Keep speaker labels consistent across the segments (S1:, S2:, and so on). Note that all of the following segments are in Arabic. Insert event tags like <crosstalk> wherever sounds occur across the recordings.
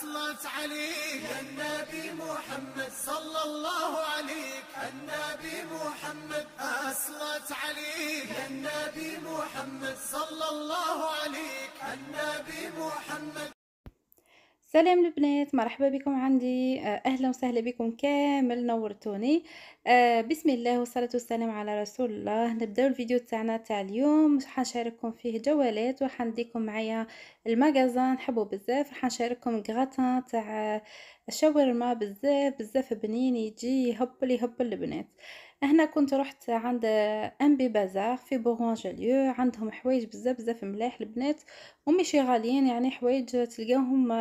S1: صلت عليك يا النبي محمد صلى الله عليك النبي محمد أصلت عليك يا النبي محمد صلى الله عليك النبي محمد سلام البنات مرحبا بكم عندي آه، اهلا وسهلا بكم كامل نورتوني أه بسم الله والصلاه والسلام على رسول الله نبداو الفيديو تاعنا تاع اليوم حنشارككم فيه جوالات وحنديكم معايا المجازان حبوا بزاف رح نشارككم غراتان تاع الشاورما بزاف بزاف بنين يجي يهبل يهبل البنات هنا كنت رحت عند ام بي بازار في بورانجليو عندهم حوايج بزاف بزاف ملاح البنات وميشي غاليين يعني حوايج تلقاهم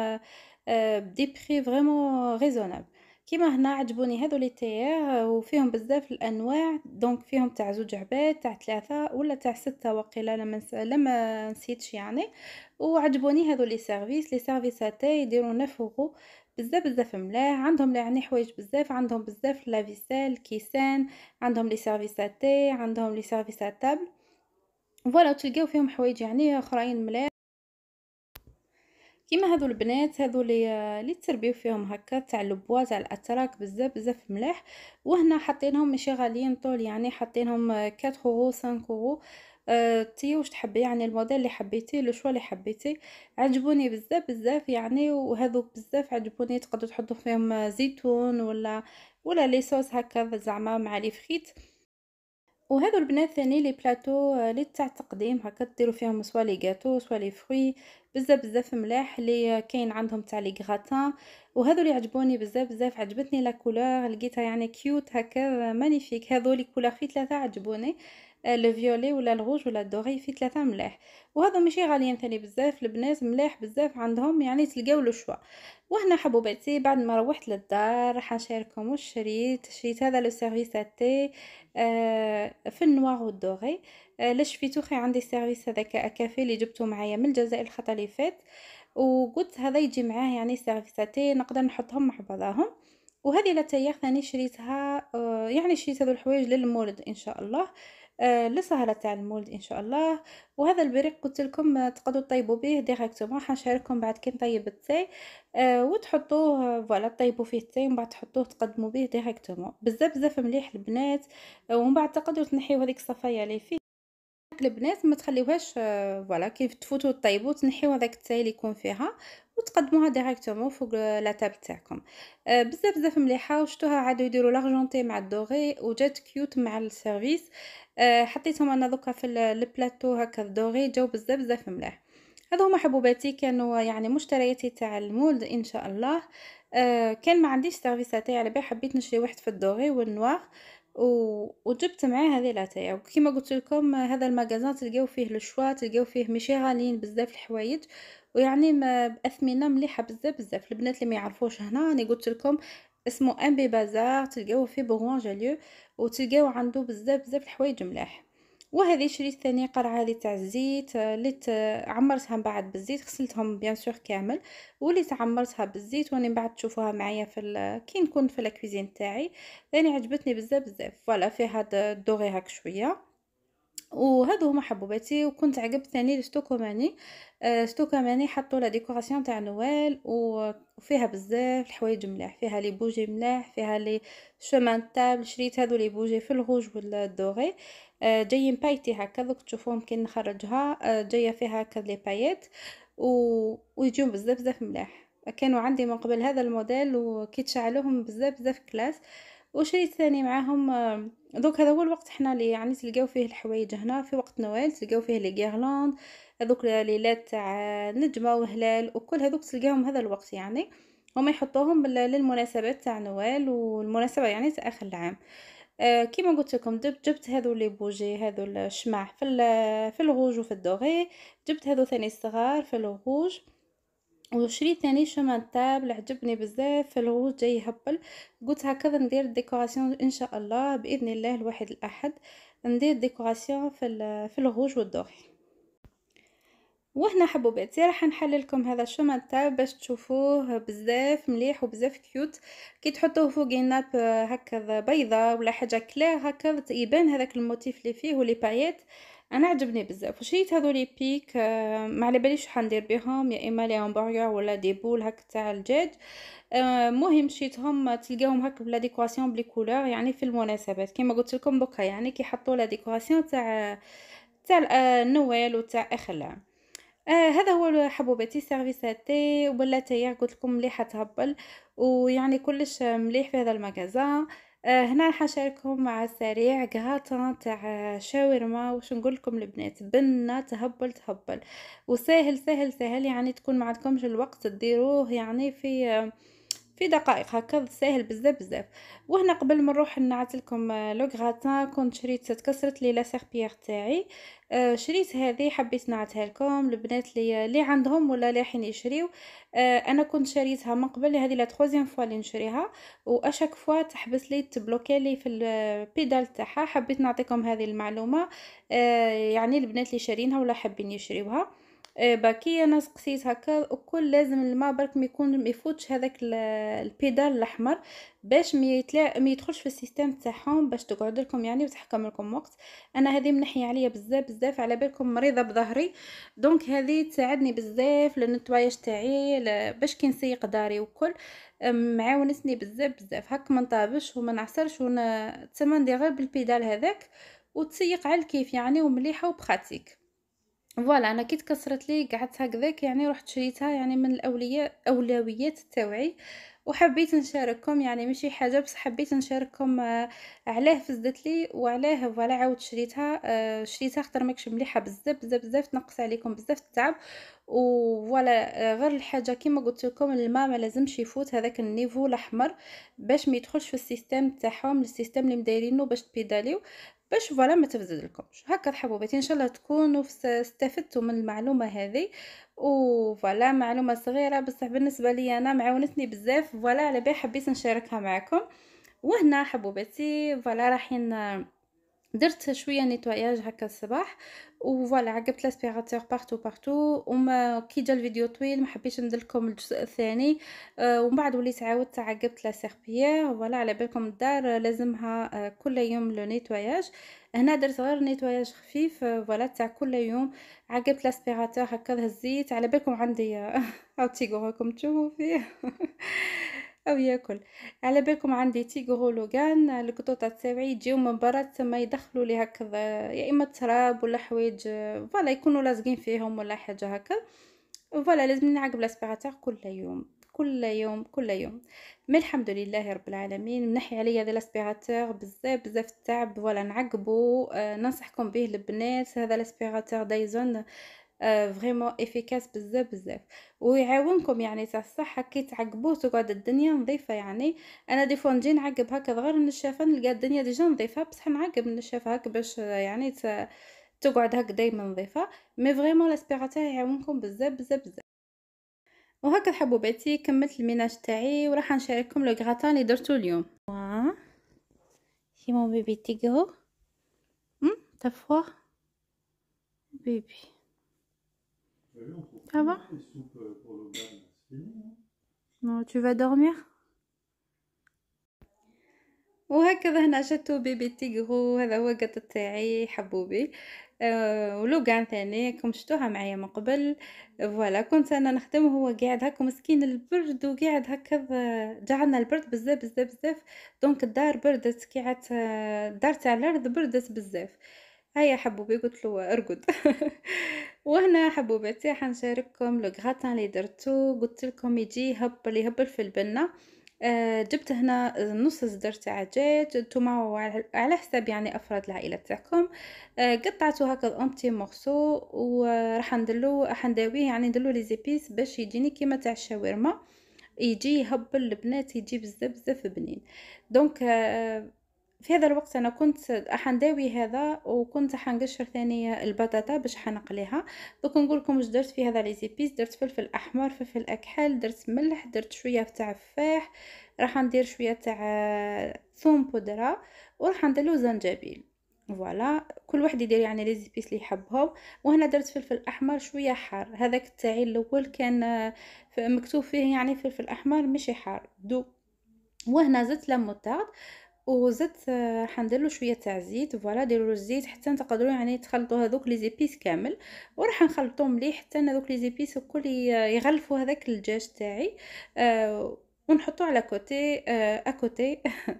S1: آه، بدي بري فريمون ريزونابل كيما هنا عجبوني هذو لي تياه وفيهم بزاف الانواع دونك فيهم تاع زوج عباد تاع ثلاثه ولا تاع سته وقيله لما لما نسيتش يعني وعجبوني هذو لي سيرفيس لي سيرفيس تاع يديروا نفوقو بزاف بزاف ملاح عندهم يعني حوايج بزاف عندهم بزاف لافيسال كيسان عندهم لي سيرفيس تاع عندهم لي سيرفيس تاع فوالا تلقاو فيهم حوايج يعني اخرين ملاح كيما هذو البنات هذو اللي اللي تربيو فيهم هكا تاع البوا تاع الاتراك بزاف بزاف ملاح وهنا حاطينهم ماشي غاليين طول يعني حاطينهم 4 اورو 5 اورو تي واش تحبي يعني الموديل اللي حبيتيه لو شوا اللي حبيتي عجبوني بزاف بزاف يعني وهذو بزاف عجبوني تقدروا تحطوا فيهم زيتون ولا ولا لي صوص هكا زعما مع لي فريت وهذو البنات ثاني لي بلاطو آه، لي تاع التقديم هكا ديروا فيهم سوا لي غاتو سوا لي فروي بزاف بزاف ملاح لي كاين عندهم تاع لي غراتان وهذو اللي عجبوني بزاف بزاف عجبتني لا كولور لقيتها يعني كيوت هكا مانيفيك آه، هذو لي كولور في ثلاثه عجبوني الفيولي ولا الغوج ولا الدوغي في ثلاثه ملاح وهذا ماشي غاليين ثاني بزاف البنات ملاح بزاف عندهم يعني تلقاو لو شوا وهنا حبوباتي بعد ما روحت للدار حنشارككم واش شريت شريت هذا لو سيرفيس تي آه، في النوار والدوغي آه لا شفيتو خي عندي سيرفيس هذاك كافي اللي جبته معايا من الجزائر الخطا اللي فات وقلت هذا يجي معاه يعني سيرفيساتي نقدر نحطهم مع بعضهم وهذه لا ثاني شريتها آه، يعني شريت هذو الحوايج للمولد ان شاء الله آه، لسهرة تاع المولد ان شاء الله وهذا البريق قلت لكم تقدروا طيبوا به ديريكتومون حنشارككم بعد كي نطيب التاي آه، وتحطوه فوالا طيبوا فيه التاي ومن بعد تحطوه تقدموا به ديريكتومون بزاف بزاف مليح البنات آه، ومن بعد تقدروا تنحيو هذيك الصفايا اللي فيه البنات ما تخليوهاش فوالا كيف تفوتوا طيبوا تنحيو هذاك التاي اللي يكون فيها وتقدموها ديريكتومون فوق لا تاب تاعكم آه، بزاف بزاف مليحه وشتوها عادوا يديروا لارجونتي مع الدوغي وجات كيوت مع السيرفيس آه، حطيتهم انا دوكا في البلاطو هكا الدوغي جاو بزاف بزاف مليح هذو هما حبوباتي كانوا يعني مشترياتي تاع المولد ان شاء الله آه، كان ما عنديش سيرفيساتي على بال حبيت نشري واحد في الدوغي والنوار و... وجبت معاه هذه لاتاي وكما قلت لكم هذا المغازان تلقاو فيه شوا تلقاو فيه ماشي غاليين بزاف الحوايج ويعني ما باثمنه مليحه بزاف بزاف البنات اللي ما يعرفوش هنا انا قلت لكم اسمه ام بي بازار تلقاوه في بوغونجاليو وتلقاو عنده بزاف بزاف الحوايج ملاح وهذه شريت ثاني قرعه لي تاع الزيت اللي آه، آه، عمرتها من بعد بالزيت غسلتهم بيان سور كامل واللي عمرتها بالزيت واني بعد تشوفوها معايا في كي نكون في لا كوزين تاعي ثاني عجبتني بزاف بزاف فوالا فيها الدوغي هاك شويه وهادو هما حبوباتي وكنت عقب ثاني الستوكوماني آه ستوكوماني حطوا لا ديكوراسيون تاع نوال وفيها بزاف الحوايج ملاح فيها لي بوجي ملاح فيها لي شومان تابل شريت هادو لي بوجي في الغوج ولا الدوغي آه، جايين بايتي هكا دوك تشوفوهم كي نخرجها آه، جايه فيها هكا لي بايات و... ويجيو بزاف بزاف ملاح كانوا عندي من قبل هذا الموديل وكي تشعلوهم بزاف بزاف كلاس آه والشيء ثاني معاهم آه، دوك هذا هو الوقت حنا اللي يعني تلقاو فيه الحوايج هنا في وقت نوال تلقاو فيه لي غيرلاند هذوك الليلات تاع نجمه وهلال وكل هذوك تلقاهم هذا الوقت يعني هما يحطوهم للمناسبات تاع نوال والمناسبه يعني تاع اخر العام آه كيما قلت لكم جبت هذو لي بوجي هذو الشمع في في الغوج وفي الدوغي جبت هذو ثاني صغار في الغوج وشريت ثاني شمع تابل عجبني بزاف الغوص جاي يهبل قلت هكذا ندير ديكوراسيون ان شاء الله باذن الله الواحد الاحد ندير ديكوراسيون في في الغوج والدوخي وهنا حبوباتي راح نحل لكم هذا الشمع تاب باش تشوفوه بزاف مليح وبزاف كيوت كي تحطوه فوق ناب هكذا بيضه ولا حاجه كلير هكذا يبان هذاك الموتيف اللي فيه ولي بايات انا عجبني بزاف وشريت هذو لي بيك آه ما على باليش حندير بهم يا اما لي همبرغر ولا دي بول هك تاع الدجاج آه، مهم شريتهم تلقاهم هاك بلا ديكوراسيون بلي كولور يعني في المناسبات كما قلت لكم دوكا يعني كيحطوا لا ديكوراسيون تاع تاع النوال آه، وتاع اخلاع آه هذا هو حبوباتي سيرفيساتي ولا تاير قلت لكم مليحه تهبل ويعني كلش مليح في هذا آه آه، هنا راح اشارككم مع سريع قهاطة تاع آه، شاورما وش نقول لكم البنات بنا تهبل تهبل وسهل سهل سهل يعني تكون ما عندكمش الوقت تديروه يعني في آه، في دقائق هكا ساهل بزاف بزاف وهنا قبل ما نروح نعت لكم آه، لو غراتان كنت شريت تكسرت لي لا سيربيير تاعي آه، شريت هذه حبيت نعتها لكم البنات اللي اللي عندهم ولا لاحين يشريو آه، انا كنت شريتها من قبل هذه لا تروزيام فوا اللي نشريها واشاك فوا تحبس لي تبلوكي لي في البيدال تاعها حبيت نعطيكم هذه المعلومه يعني البنات اللي شارينها ولا حابين يشريوها آه، باكيه انا سقسيت هكا وكل لازم الماء برك ما يكون ما يفوتش هذاك البيدال الاحمر باش ما يتلا ما يدخلش في السيستم تاعهم باش تقعد لكم يعني وتحكم لكم وقت انا هذه منحي عليا بزاف بزاف على بالكم مريضه بظهري دونك هذه تساعدني بزاف للنتواياج تاعي باش كي نسيق داري وكل معاونتني بزاف بزاف هك ما نطابش وما نعصرش ونا ندير غير بالبيدال هذاك وتسيق على الكيف يعني ومليحه وبخاتيك فوالا انا كي تكسرت لي قعدت هكذاك يعني رحت شريتها يعني من الاولويه اولويات تاوعي وحبيت نشارككم يعني ماشي حاجه بس حبيت نشارككم آه، علاه فزدت لي وعلاه فوالا عاود شريتها آه، شريتها خطر ماكش مليحه بزاف بزاف بزاف تنقص عليكم بزاف التعب وفوالا آه، غير الحاجه كيما قلت لكم الماء ما لازمش يفوت هذاك النيفو الاحمر باش ما يدخلش في السيستم تاعهم السيستم اللي مدايرينه باش تبيداليو باش فوالا ما تفزد لكمش هكا حبوباتي ان شاء الله تكونوا استفدتوا من المعلومه هذه وفوالا معلومه صغيره بصح بالنسبه لي انا معاونتني بزاف فوالا على بالي حبيت نشاركها معكم وهنا حبوباتي فوالا راحين درت شويه نيتواياج هكا الصباح و فوالا عقبت لاسبيراتور بارتو بارتو وما كي جا الفيديو طويل ما حبيتش ندير لكم الجزء الثاني آه، ومن بعد وليت عاودت عقبت لا سيربيير فوالا على بالكم الدار لازمها آه، كل يوم لو نيتواياج هنا درت غير نيتواياج خفيف آه، فوالا تاع كل يوم عقبت لاسبيراتور هكا هزيت على بالكم عندي هاو <laughs> تيغو راكم تشوفوا فيه <laughs> او ياكل على بالكم عندي تيغو هولوغان القطوطه تاعي يجيو من برا تما يدخلوا لي هكذا يا اما تراب ولا حوايج فوالا يكونوا لازقين فيهم ولا حاجه هكا فوالا لازم نعقب لاسبيغاتور كل يوم كل يوم كل يوم مي الحمد لله رب العالمين منحي عليا هذا الاسبيغاتور بزاف بزاف التعب فوالا نعقبو آه ننصحكم به البنات هذا الاسبيغاتور دايزون فريمون آه، افيكاس بزاف بزاف ويعاونكم يعني تاع الصح كي تعقبوه تقعد الدنيا نظيفه يعني انا دي فون نجي نعقب هكا غير النشافه نلقى الدنيا ديجا نظيفه بصح نعقب النشافه هكا باش يعني تقعد هكا دايما نظيفه مي فريمون لاسبيراتور يعاونكم بزاف بزاف بزاف وهكا حبوباتي كملت الميناج تاعي وراح نشارككم لو غراتان اللي درتو اليوم واه سي مون بيبي تيغو ام تفوا بيبي Ah bon euh, Non, tu vas dormir وهكذا هنا جاتو بيبي تيغرو هذا هو القط تاعي حبوبي أه ولوغان ثاني كم شتوها معايا من قبل فوالا كنت انا نخدم وهو قاعد هكا مسكين البرد وقاعد هكا جعلنا البرد بزاف بزاف بزاف دونك الدار بردت عاد الدار آه، تاع الارض بردت بزاف هيا حبوبي قلت له ارقد <laughs> وهنا حبوباتي حنشارككم لو غراتان اللي درتو قلت لكم يجي يهبل يهبل في البنه آه، جبت هنا نص زدر تاع دجاج نتوما على حساب يعني افراد العائله تاعكم آه قطعته هكا اون بتي مورسو وراح ندلو راح نداويه يعني ندلو لي زيبيس باش يجيني كيما تاع الشاورما يجي يهبل البنات يجي بزاف بزاف بنين دونك آه في هذا الوقت انا كنت حنداوي هذا وكنت حنقشر ثانيه البطاطا باش حنقليها دوك نقول لكم واش درت في هذا لي زيبيس درت فلفل احمر فلفل اكحل درت ملح درت شويه تاع تفاح راح ندير شويه تاع ثوم بودره وراح ندير زنجبيل فوالا كل واحد يدير يعني لي زيبيس اللي يحبهم وهنا درت فلفل احمر شويه حار هذاك تاعي الاول كان مكتوب فيه يعني فلفل احمر ماشي حار دو وهنا زدت لموتارد وزدت آه، حندير له شويه تاع زيت فوالا ديروا الزيت حتى تقدروا يعني تخلطوا هذوك لي زيبيس كامل وراح نخلطهم مليح حتى هذوك لي زيبيس الكل آه، يغلفوا هذاك الدجاج تاعي آه ونحطو على كوتي اكوتي آه،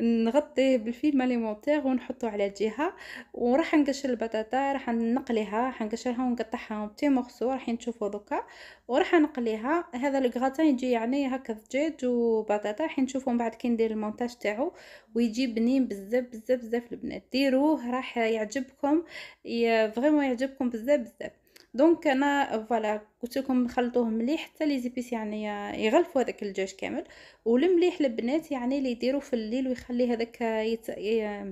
S1: <laughs> نغطيه بالفيلم اليمونتير ونحطو على جهه وراح نقشر البطاطا راح نقليها راح نقشرها ونقطعها بتي مغسو راح تشوفوا دوكا وراح نقليها هذا الكغاتان يجي يعني هكا دجاج وبطاطا راح نشوفهم بعد كي ندير المونتاج تاعو ويجي بنين بزاف بزاف بزاف البنات ديروه راح يعجبكم فريمون يعجبكم بزاف بزاف دونك انا فوالا قلت لكم نخلطوه مليح حتى لي زيبيس يعني يغلفوا هذاك الدجاج كامل والمليح البنات يعني اللي يديروا في الليل ويخلي هذاك يت... ي...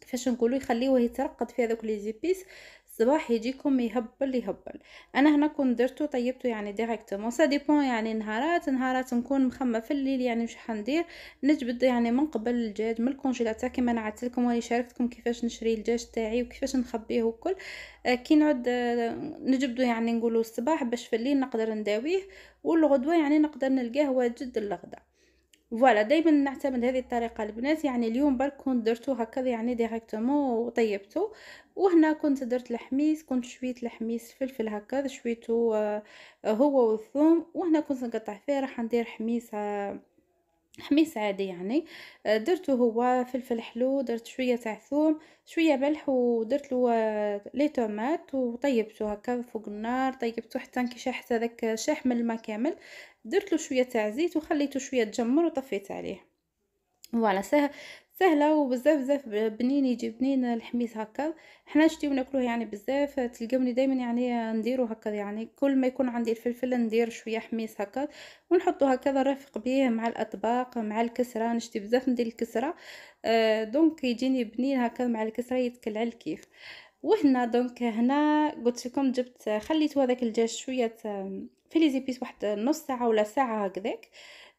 S1: كيفاش نقولوا يخليوه يترقد في هذوك لي زيبيس الصباح يجيكم يهبل يهبل انا هنا كون درتو طيبتو يعني ديريكتومون سا ديبون يعني نهارات نهارات نكون مخمه في الليل يعني واش حندير نجبد يعني من قبل الدجاج من الكونجيلاتور كما انا عدت لكم واني شاركتكم كيفاش نشري الدجاج تاعي وكيفاش نخبيه وكل آه، كي نعد آه، نجبدو يعني نقولوا الصباح باش في الليل نقدر نداويه والغدوه يعني نقدر نلقاه واجد للغدا فوالا دائما نعتمد هذه الطريقه البنات يعني اليوم برك كنت درتو هكذا يعني ديريكتومون وطيبتو وهنا كنت درت الحميس كنت شويت الحميس فلفل هكذا شويته آه، هو والثوم وهنا كنت نقطع فيه راح ندير حميس حميس عادي يعني آه، درته هو فلفل حلو درت شويه تاع ثوم شويه ملح ودرت له آه، لي طوماط وطيبته هكا فوق النار طيبته حتى انكشاح حتى داك شاح من الماء كامل درت له شويه تاع زيت وخليته شويه تجمر وطفيت عليه فوالا سهله وبزاف بزاف بنين يجي بنين الحميص هكا حنا نشتيو ناكلوه يعني بزاف تلقاوني دائما يعني نديرو هكا يعني كل ما يكون عندي الفلفل ندير شويه حميص هكا ونحطو هكذا رافق بيه مع الاطباق مع الكسره نشتي بزاف ندير الكسره آه دونك يجيني بنين هكا مع الكسره يتكل على الكيف وهنا دونك هنا قلت لكم جبت خليت هذاك الدجاج شويه آه، في لي واحد نص ساعه ولا ساعه هكذاك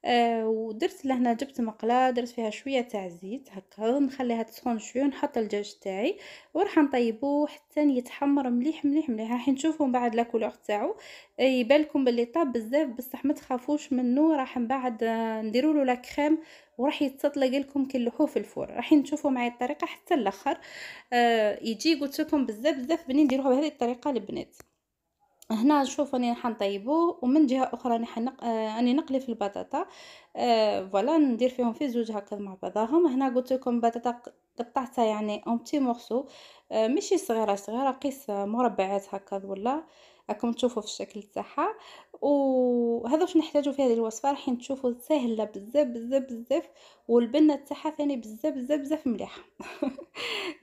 S1: آه، ودرت لهنا جبت مقلاة درت فيها شويه تاع زيت هكا نخليها تسخن شويه ونحط الدجاج تاعي وراح نطيبوه حتى يتحمر مليح مليح مليح راح نشوفو من بعد لاكولوغ تاعو يبان لكم باللي طاب بزاف بصح ما تخافوش منه راح من بعد آه، نديروا له وراح يتطلق لكم كي في الفرن راح نشوفوا معي الطريقه حتى الاخر آه يجي قلت لكم بزاف بزاف بنين نديروها بهذه الطريقه البنات هنا نشوف راني حنطيبو ومن جهه اخرى راني حنق... راني آه، نقلي في البطاطا آه فوالا ندير فيهم في زوج هكا مع بعضهم هنا قلت لكم بطاطا قطعتها يعني اون بتي مورسو آه ماشي صغيره صغيره قيس مربعات هكا ولا راكم تشوفوا في الشكل تاعها وهذا واش نحتاجو في هذه الوصفه راحين تشوفوا سهله بزاف بزاف بزاف والبنه تاعها ثاني بزاف بزاف بزاف مليحه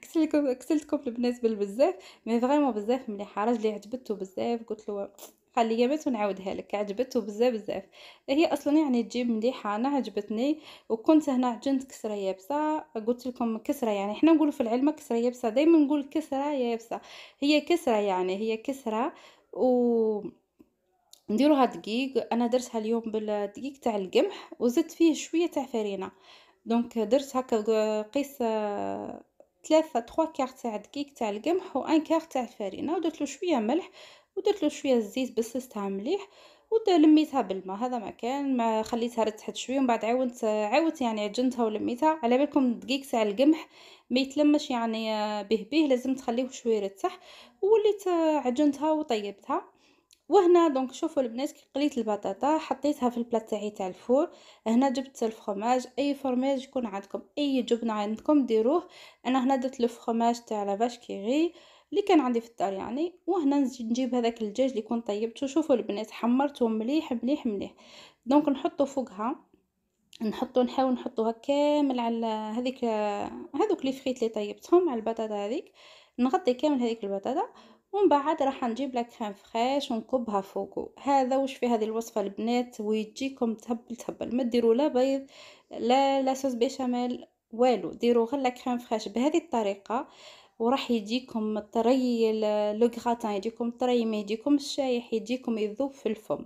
S1: كسلكم <laughs> كسلتكم البنات بالبزاف مي فريمون بزاف مليحه راجلي عجبته بزاف قلت له قال لي بات ونعاودها لك عجبته بزاف بزاف هي اصلا يعني تجيب مليحه انا عجبتني وكنت هنا عجنت كسره يابسه قلت لكم كسره يعني حنا نقولوا في العلمه كسره يابسه دائما نقول كسره يابسه هي كسره يعني هي كسره و نديروها دقيق انا درتها اليوم بالدقيق تاع القمح وزدت فيه شويه تاع فرينه دونك درت هكا قيس آه، ثلاثة تخوا كار تاع دقيق تاع القمح و ان كار تاع الفرينه ودرت له شويه ملح ودرت له شويه الزيت بسستها مليح ولميتها بالماء هذا ما كان ما خليتها رتحت شويه ومن بعد عاونت عاودت يعني عجنتها ولميتها على بالكم دقيق تاع القمح ما يتلمش يعني آه، به به لازم تخليه شويه يرتاح وليت آه، عجنتها وطيبتها وهنا دونك شوفوا البنات كي قليت البطاطا حطيتها في البلاط تاعي تاع الفور هنا جبت الفرماج اي فرماج يكون عندكم اي جبنه عندكم ديروه انا هنا درت الفرماج تاع لافاش كيغي اللي كان عندي في الدار يعني وهنا نجيب هذاك الدجاج اللي كنت طيبته شوفوا البنات حمرته مليح مليح مليح دونك نحطه فوقها نحطو نحاول نحطوها كامل على هذيك هذوك لي فريت اللي طيبتهم على البطاطا هذيك نغطي كامل هذيك البطاطا ومن بعد راح نجيب لك كريم فريش ونكبها فوقه هذا واش في هذه الوصفه البنات ويجيكم تهبل تهبل ما ديروا لا بيض لا لا صوص بيشاميل والو ديروا غير لا كريم فريش بهذه الطريقه وراح يجيكم طري لو غراتان يجيكم طري ما يجيكم الشايح يجيكم يذوب في الفم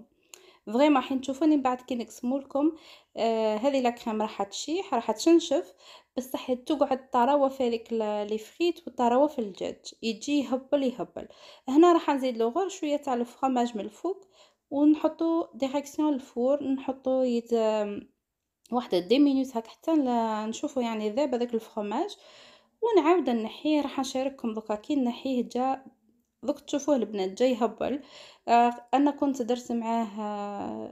S1: فريمون راح تشوفوني من بعد كي نقسمولكم لكم آه هذه لا كريم راح تشيح راح تشنشف بصح تقعد الطراوه في هذيك لي فريت وطراوه في الدجاج يجي يهبل يهبل هنا راح نزيد له غير شويه تاع الفرماج من الفوق ونحطو ديريكسيون الفور نحطو يت واحد دي مينوت هاك حتى نشوفو يعني ذاب هذاك الفرماج ونعاود نحيه راح نشارككم دوكا كي نحيه جا دوك تشوفوه البنات جاي يهبل آه انا كنت درت معاه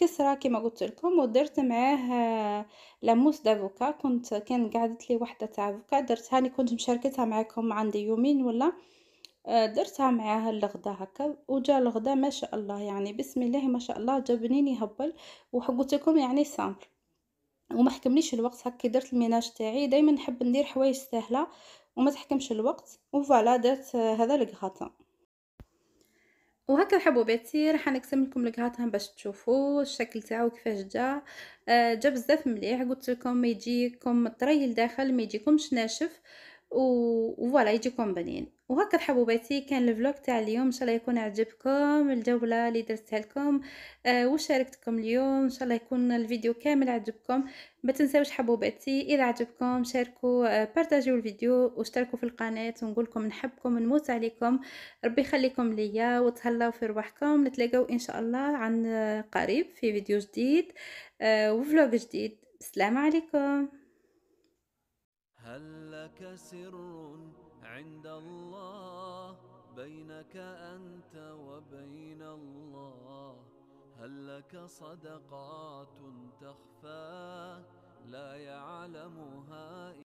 S1: كسرة كما قلت لكم ودرت معاه آه، لموس دافوكا كنت كان قعدت لي وحده تاع افوكا درتها اللي كنت مشاركتها معكم عندي يومين ولا آه، درتها معاها الغدا هكا وجا الغدا ما شاء الله يعني بسم الله ما شاء الله جا بنين يهبل وقلت لكم يعني سامبل وما حكمنيش الوقت هكا درت الميناج تاعي دائما نحب ندير حوايج سهله وما تحكمش الوقت وفوالا درت آه، هذا الكغاطا وهكا حبوباتي راح نقسم لكم لقهاتهم باش تشوفوا الشكل تاعو كيفاش جا آه جا بزاف مليح قلت لكم ما يجيكم طري لداخل ما يجيكمش ناشف وفوالا يجيكم بنين وهكا حبوباتي كان الفلوق تاع اليوم ان شاء الله يكون عجبكم الجوله اللي درتها لكم آه وشاركتكم اليوم ان شاء الله يكون الفيديو كامل عجبكم ما تنساوش حبوباتي اذا عجبكم شاركوا آه بارطاجيو الفيديو واشتركوا في القناه ونقول لكم نحبكم ونموت عليكم ربي يخليكم ليا وتهلاو في رواحكم نتلاقاو ان شاء الله عن قريب في فيديو جديد آه وفلوق جديد السلام عليكم هل لك سر عند الله بينك أنت وبين الله هل لك صدقات تخفى لا يعلمها